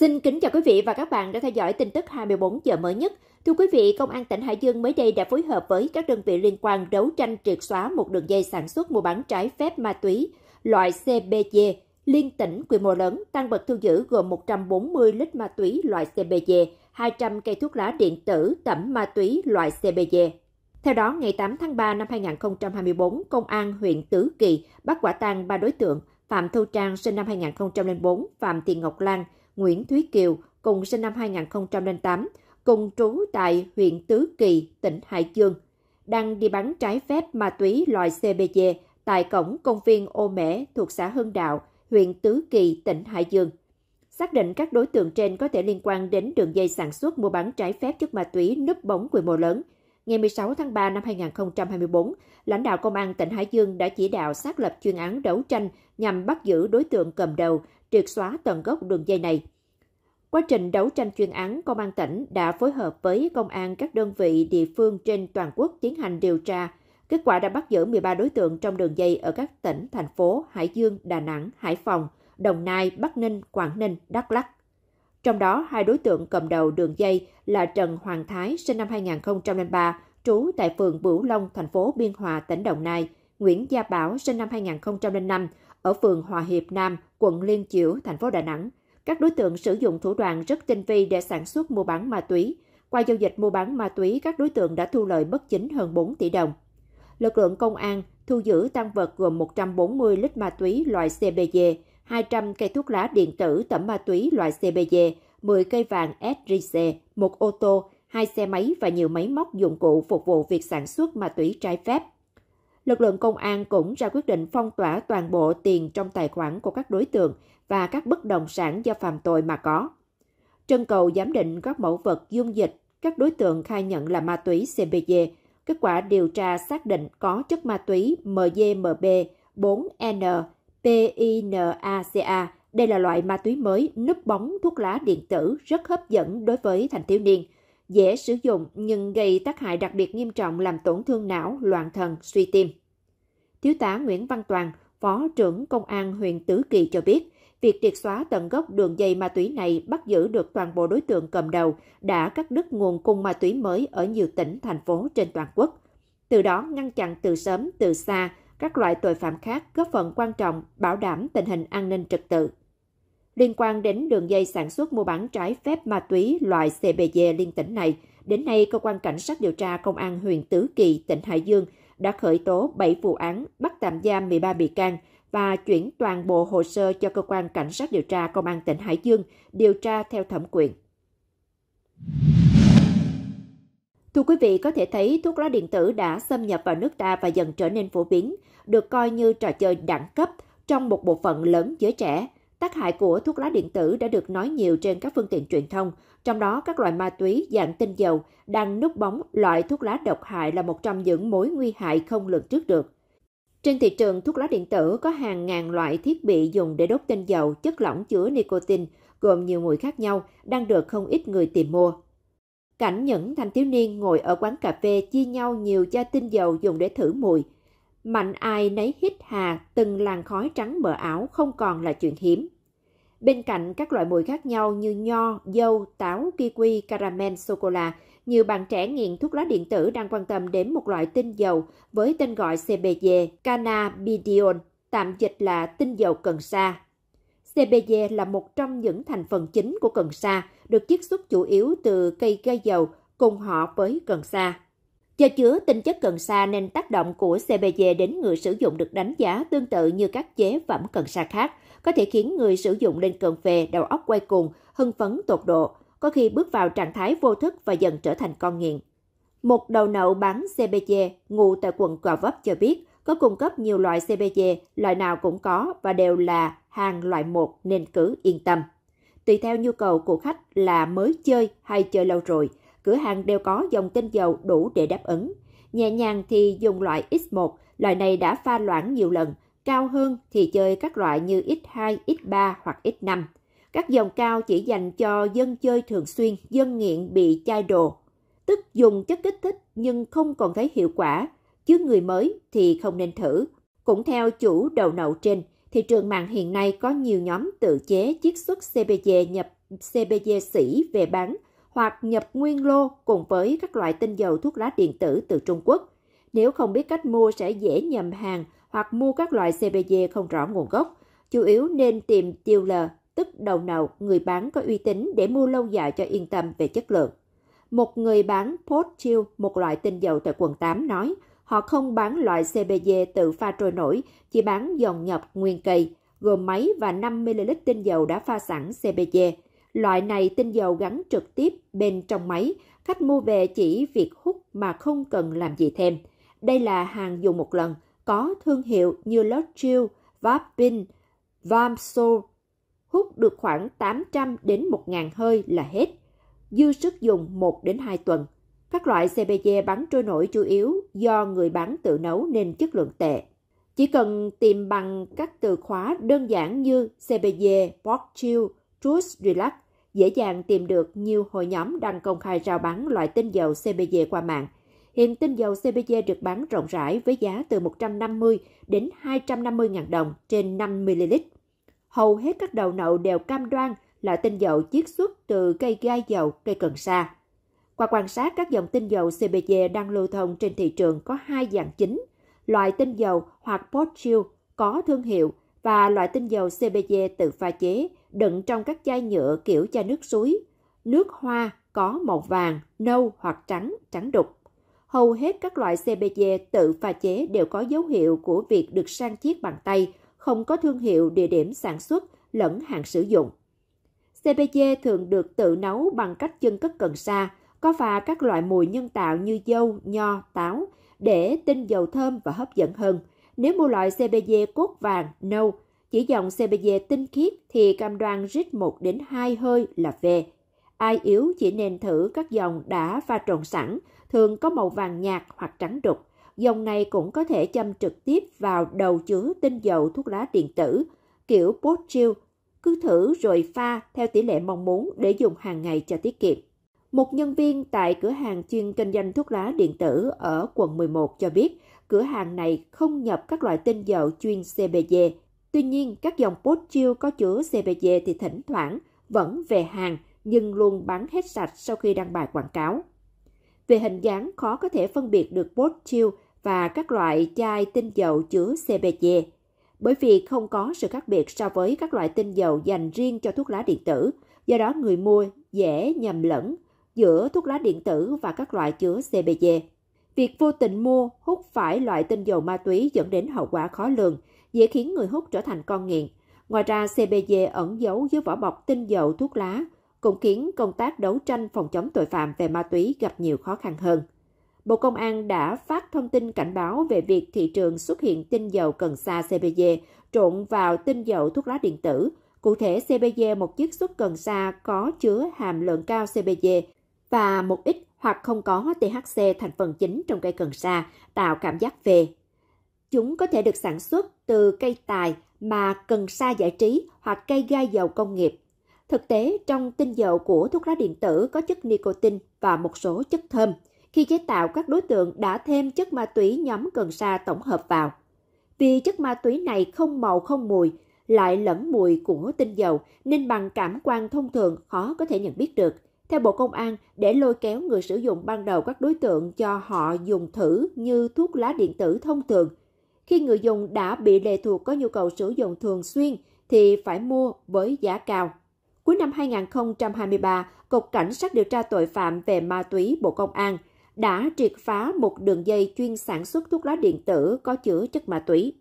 Xin kính chào quý vị và các bạn đã theo dõi tin tức 24 giờ mới nhất. Thưa quý vị, Công an tỉnh Hải Dương mới đây đã phối hợp với các đơn vị liên quan đấu tranh triệt xóa một đường dây sản xuất mua bán trái phép ma túy loại cbg liên tỉnh quy mô lớn, tăng vật thu giữ gồm 140 lít ma túy loại CBD, 200 cây thuốc lá điện tử tẩm ma túy loại cbg. Theo đó, ngày 8 tháng 3 năm 2024, Công an huyện Tứ Kỳ bắt quả tang ba đối tượng Phạm Thu Trang sinh năm 2004, Phạm Thị Ngọc Lan Nguyễn Thúy Kiều, cùng sinh năm 2008, cùng trú tại huyện Tứ Kỳ, tỉnh Hải Dương, đang đi bán trái phép ma túy loại CbG tại cổng công viên Ô Mễ thuộc xã Hưng Đạo, huyện Tứ Kỳ, tỉnh Hải Dương. Xác định các đối tượng trên có thể liên quan đến đường dây sản xuất mua bán trái phép chất ma túy núp bóng quy mô lớn. Ngày 16 tháng 3 năm 2024, lãnh đạo công an tỉnh Hải Dương đã chỉ đạo xác lập chuyên án đấu tranh nhằm bắt giữ đối tượng cầm đầu triệt xóa tận gốc đường dây này. Quá trình đấu tranh chuyên án, Công an tỉnh đã phối hợp với Công an các đơn vị địa phương trên toàn quốc tiến hành điều tra. Kết quả đã bắt giữ 13 đối tượng trong đường dây ở các tỉnh, thành phố Hải Dương, Đà Nẵng, Hải Phòng, Đồng Nai, Bắc Ninh, Quảng Ninh, Đắk Lắk. Trong đó, hai đối tượng cầm đầu đường dây là Trần Hoàng Thái, sinh năm 2003, trú tại phường Bửu Long, thành phố Biên Hòa, tỉnh Đồng Nai, Nguyễn Gia Bảo, sinh năm 2005, ở phường Hòa Hiệp Nam, quận Liên Chiểu, thành phố Đà Nẵng. Các đối tượng sử dụng thủ đoạn rất tinh vi để sản xuất mua bán ma túy. Qua giao dịch mua bán ma túy, các đối tượng đã thu lợi bất chính hơn 4 tỷ đồng. Lực lượng công an thu giữ tăng vật gồm 140 lít ma túy loại CBD, 200 cây thuốc lá điện tử tẩm ma túy loại CBD, 10 cây vàng SRC, một ô tô, hai xe máy và nhiều máy móc dụng cụ phục vụ việc sản xuất ma túy trái phép lực lượng công an cũng ra quyết định phong tỏa toàn bộ tiền trong tài khoản của các đối tượng và các bất động sản do phạm tội mà có. Trân cầu giám định các mẫu vật dung dịch, các đối tượng khai nhận là ma túy CBD. Kết quả điều tra xác định có chất ma túy MDMB 4N PINACA. Đây là loại ma túy mới núp bóng thuốc lá điện tử rất hấp dẫn đối với thanh thiếu niên dễ sử dụng nhưng gây tác hại đặc biệt nghiêm trọng làm tổn thương não, loạn thần, suy tim. Thiếu tá Nguyễn Văn Toàn, Phó trưởng Công an huyện Tứ Kỳ cho biết, việc triệt xóa tận gốc đường dây ma túy này bắt giữ được toàn bộ đối tượng cầm đầu đã cắt đứt nguồn cung ma túy mới ở nhiều tỉnh, thành phố trên toàn quốc. Từ đó ngăn chặn từ sớm, từ xa các loại tội phạm khác góp phần quan trọng bảo đảm tình hình an ninh trật tự. Liên quan đến đường dây sản xuất mua bán trái phép ma túy loại CBD liên tỉnh này, đến nay cơ quan cảnh sát điều tra công an huyện Tứ Kỳ, tỉnh Hải Dương – đã khởi tố 7 vụ án, bắt tạm giam 13 bị can và chuyển toàn bộ hồ sơ cho cơ quan cảnh sát điều tra công an tỉnh Hải Dương điều tra theo thẩm quyền. Thưa quý vị, có thể thấy thuốc lá điện tử đã xâm nhập vào nước ta và dần trở nên phổ biến, được coi như trò chơi đẳng cấp trong một bộ phận lớn giới trẻ – Tác hại của thuốc lá điện tử đã được nói nhiều trên các phương tiện truyền thông, trong đó các loại ma túy dạng tinh dầu đang núp bóng loại thuốc lá độc hại là một trong những mối nguy hại không lường trước được. Trên thị trường thuốc lá điện tử có hàng ngàn loại thiết bị dùng để đốt tinh dầu, chất lỏng chứa nicotine gồm nhiều mùi khác nhau đang được không ít người tìm mua. Cảnh những thanh thiếu niên ngồi ở quán cà phê chia nhau nhiều chai tinh dầu dùng để thử mùi – Mạnh ai nấy hít hà, từng làn khói trắng mờ ảo không còn là chuyện hiếm. Bên cạnh các loại mùi khác nhau như nho, dâu, táo, kiwi, caramel, sô-cô-la, nhiều bạn trẻ nghiện thuốc lá điện tử đang quan tâm đến một loại tinh dầu với tên gọi CBD, cannabidiol, tạm dịch là tinh dầu cần sa. CBD là một trong những thành phần chính của cần sa, được chiết xuất chủ yếu từ cây gây dầu cùng họ với cần sa. Do chứa tinh chất cần sa nên tác động của CBD đến người sử dụng được đánh giá tương tự như các chế phẩm cần sa khác, có thể khiến người sử dụng lên cần phê, đầu óc quay cuồng, hưng phấn tột độ, có khi bước vào trạng thái vô thức và dần trở thành con nghiện. Một đầu nậu bán CBD ngụ tại quận Gò Vấp cho biết có cung cấp nhiều loại CBD, loại nào cũng có và đều là hàng loại một nên cứ yên tâm. Tùy theo nhu cầu của khách là mới chơi hay chơi lâu rồi – cửa hàng đều có dòng tinh dầu đủ để đáp ứng. Nhẹ nhàng thì dùng loại X1, loại này đã pha loãng nhiều lần, cao hơn thì chơi các loại như X2, X3 hoặc X5. Các dòng cao chỉ dành cho dân chơi thường xuyên, dân nghiện bị chai đồ. Tức dùng chất kích thích nhưng không còn thấy hiệu quả, chứ người mới thì không nên thử. Cũng theo chủ đầu nậu trên, thị trường mạng hiện nay có nhiều nhóm tự chế chiết xuất CBD nhập CBD sỉ về bán hoặc nhập nguyên lô cùng với các loại tinh dầu thuốc lá điện tử từ Trung Quốc. Nếu không biết cách mua sẽ dễ nhầm hàng hoặc mua các loại CBD không rõ nguồn gốc. Chủ yếu nên tìm tiêu lờ tức đầu nào người bán có uy tín để mua lâu dài cho yên tâm về chất lượng. Một người bán Port Chill, một loại tinh dầu tại quận 8 nói, họ không bán loại CBD tự pha trôi nổi, chỉ bán dòng nhập nguyên cây, gồm máy và 5ml tinh dầu đã pha sẵn CBD Loại này tinh dầu gắn trực tiếp bên trong máy, khách mua về chỉ việc hút mà không cần làm gì thêm. Đây là hàng dùng một lần, có thương hiệu như Lotrill, Vapin, Vamsol. Hút được khoảng 800 đến 1.000 hơi là hết. Dư sức dùng 1 đến 2 tuần. Các loại CBD bắn trôi nổi chủ yếu do người bán tự nấu nên chất lượng tệ. Chỉ cần tìm bằng các từ khóa đơn giản như CBD, Port Chill, Truth Relax dễ dàng tìm được nhiều hội nhóm đang công khai rao bán loại tinh dầu CBD qua mạng. Hiện tinh dầu CBD được bán rộng rãi với giá từ 150 đến 250 ngàn đồng trên 5ml. Hầu hết các đầu nậu đều cam đoan là tinh dầu chiết xuất từ cây gai dầu, cây cần sa. Qua quan sát, các dòng tinh dầu CBD đang lưu thông trên thị trường có hai dạng chính, loại tinh dầu hoặc pot chill có thương hiệu và loại tinh dầu CBD tự pha chế đựng trong các chai nhựa kiểu chai nước suối. Nước hoa có màu vàng, nâu hoặc trắng, trắng đục. Hầu hết các loại CBD tự pha chế đều có dấu hiệu của việc được sang chiết bằng tay, không có thương hiệu địa điểm sản xuất lẫn hàng sử dụng. CBD thường được tự nấu bằng cách chân cất cần sa, có pha các loại mùi nhân tạo như dâu, nho, táo để tinh dầu thơm và hấp dẫn hơn. Nếu mua loại CBD cốt vàng, nâu, chỉ dòng CBD tinh khiết thì cam đoan rít 1 đến 2 hơi là về. Ai yếu chỉ nên thử các dòng đã pha trộn sẵn, thường có màu vàng nhạt hoặc trắng đục. Dòng này cũng có thể châm trực tiếp vào đầu chứa tinh dầu thuốc lá điện tử, kiểu pot chill. Cứ thử rồi pha theo tỷ lệ mong muốn để dùng hàng ngày cho tiết kiệm. Một nhân viên tại cửa hàng chuyên kinh doanh thuốc lá điện tử ở quận 11 cho biết, cửa hàng này không nhập các loại tinh dầu chuyên CBD Tuy nhiên, các dòng post chill có chứa CBD thì thỉnh thoảng vẫn về hàng nhưng luôn bán hết sạch sau khi đăng bài quảng cáo. Về hình dáng khó có thể phân biệt được post chill và các loại chai tinh dầu chứa CBD bởi vì không có sự khác biệt so với các loại tinh dầu dành riêng cho thuốc lá điện tử, do đó người mua dễ nhầm lẫn giữa thuốc lá điện tử và các loại chứa CBD. Việc vô tình mua, hút phải loại tinh dầu ma túy dẫn đến hậu quả khó lường, dễ khiến người hút trở thành con nghiện. Ngoài ra, CBD ẩn giấu dưới vỏ bọc tinh dầu thuốc lá, cũng khiến công tác đấu tranh phòng chống tội phạm về ma túy gặp nhiều khó khăn hơn. Bộ Công an đã phát thông tin cảnh báo về việc thị trường xuất hiện tinh dầu cần sa CBD trộn vào tinh dầu thuốc lá điện tử. Cụ thể, CBD một chiếc xuất cần sa có chứa hàm lượng cao CBD và một ít hoặc không có THC thành phần chính trong cây cần sa, tạo cảm giác về Chúng có thể được sản xuất từ cây tài mà cần sa giải trí hoặc cây gai dầu công nghiệp. Thực tế, trong tinh dầu của thuốc lá điện tử có chất nicotine và một số chất thơm. Khi chế tạo, các đối tượng đã thêm chất ma túy nhóm cần sa tổng hợp vào. Vì chất ma túy này không màu không mùi, lại lẫn mùi của tinh dầu nên bằng cảm quan thông thường khó có thể nhận biết được. Theo Bộ Công an, để lôi kéo người sử dụng ban đầu các đối tượng cho họ dùng thử như thuốc lá điện tử thông thường khi người dùng đã bị lệ thuộc có nhu cầu sử dụng thường xuyên thì phải mua với giá cao. Cuối năm 2023, Cục Cảnh sát điều tra tội phạm về ma túy Bộ Công an đã triệt phá một đường dây chuyên sản xuất thuốc lá điện tử có chứa chất ma túy.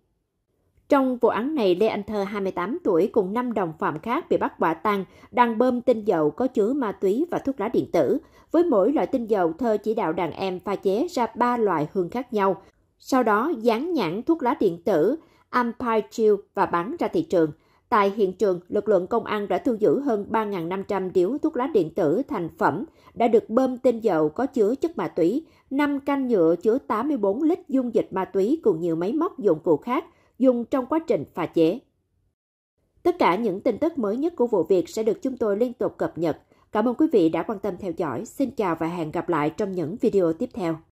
Trong vụ án này, Lê Anh Thơ 28 tuổi cùng 5 đồng phạm khác bị bắt quả tang đang bơm tinh dầu có chứa ma túy và thuốc lá điện tử. Với mỗi loại tinh dầu, Thơ chỉ đạo đàn em pha chế ra ba loại hương khác nhau, sau đó dán nhãn thuốc lá điện tử Ampirechil và bán ra thị trường. Tại hiện trường, lực lượng công an đã thu giữ hơn 3.500 điếu thuốc lá điện tử thành phẩm đã được bơm tinh dầu có chứa chất ma túy, 5 canh nhựa chứa 84 lít dung dịch ma túy cùng nhiều máy móc dụng cụ khác dùng trong quá trình pha chế. Tất cả những tin tức mới nhất của vụ việc sẽ được chúng tôi liên tục cập nhật. Cảm ơn quý vị đã quan tâm theo dõi. Xin chào và hẹn gặp lại trong những video tiếp theo.